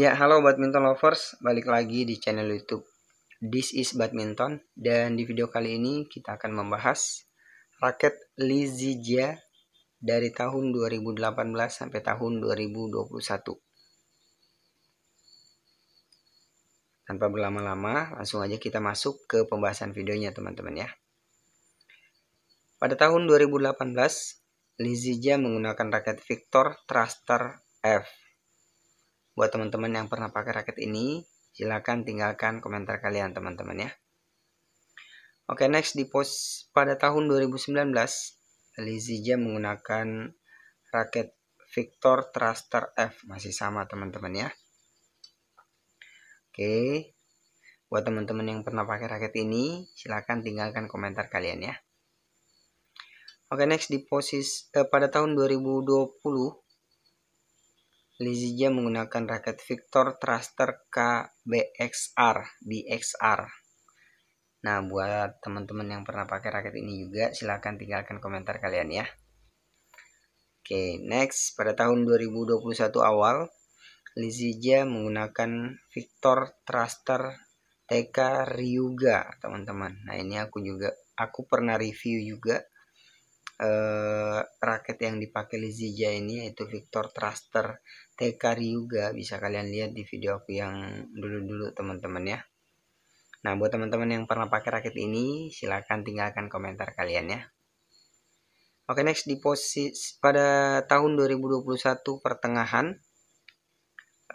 Ya, halo badminton lovers, balik lagi di channel YouTube This is Badminton dan di video kali ini kita akan membahas raket Lizija dari tahun 2018 sampai tahun 2021. Tanpa berlama-lama, langsung aja kita masuk ke pembahasan videonya teman-teman ya. Pada tahun 2018, Lizija menggunakan raket Victor Thruster F Buat teman-teman yang pernah pakai raket ini, silahkan tinggalkan komentar kalian teman-teman ya. Oke, okay, next di pos pada tahun 2019, Lizzie menggunakan raket Victor Thruster F masih sama teman-teman ya. Oke. Okay. Buat teman-teman yang pernah pakai raket ini, silahkan tinggalkan komentar kalian ya. Oke, okay, next di posisi eh, pada tahun 2020 Lizzie menggunakan raket Victor Thruster KBXR BXR. Nah, buat teman-teman yang pernah pakai raket ini juga, silahkan tinggalkan komentar kalian ya. Oke, next. Pada tahun 2021 awal, Lizzie menggunakan Victor Thruster TK Ryuga, teman-teman. Nah, ini aku juga, aku pernah review juga eh, raket yang dipakai Lizija ini yaitu Victor Thruster TK Ryuga bisa kalian lihat di video aku yang dulu-dulu teman-teman ya Nah buat teman-teman yang pernah pakai raket ini silahkan tinggalkan komentar kalian ya Oke next di posisi pada tahun 2021 pertengahan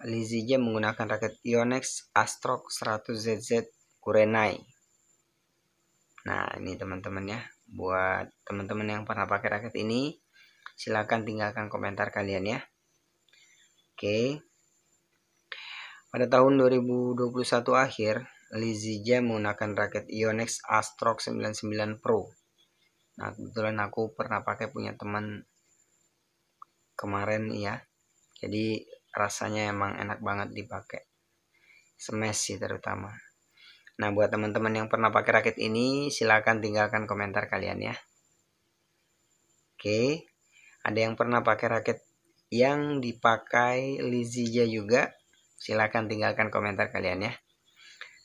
Lizija menggunakan raket Ionex Astrox 100ZZ Kurenai. Nah, ini teman-teman ya buat teman-teman yang pernah pakai raket ini silahkan tinggalkan komentar kalian ya oke pada tahun 2021 akhir Lizzie Jam menggunakan raket Ionex Astrox 99 Pro nah kebetulan aku pernah pakai punya teman kemarin ya jadi rasanya emang enak banget dipakai smash sih terutama Nah, buat teman-teman yang pernah pakai raket ini, silahkan tinggalkan komentar kalian ya. Oke, ada yang pernah pakai raket yang dipakai Lizia juga? Silahkan tinggalkan komentar kalian ya.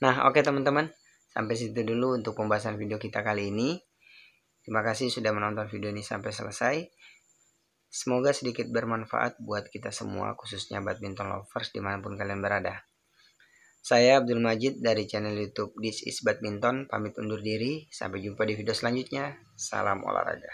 Nah, oke teman-teman. Sampai situ dulu untuk pembahasan video kita kali ini. Terima kasih sudah menonton video ini sampai selesai. Semoga sedikit bermanfaat buat kita semua, khususnya badminton lovers dimanapun kalian berada. Saya Abdul Majid dari channel YouTube This is Badminton pamit undur diri. Sampai jumpa di video selanjutnya. Salam olahraga.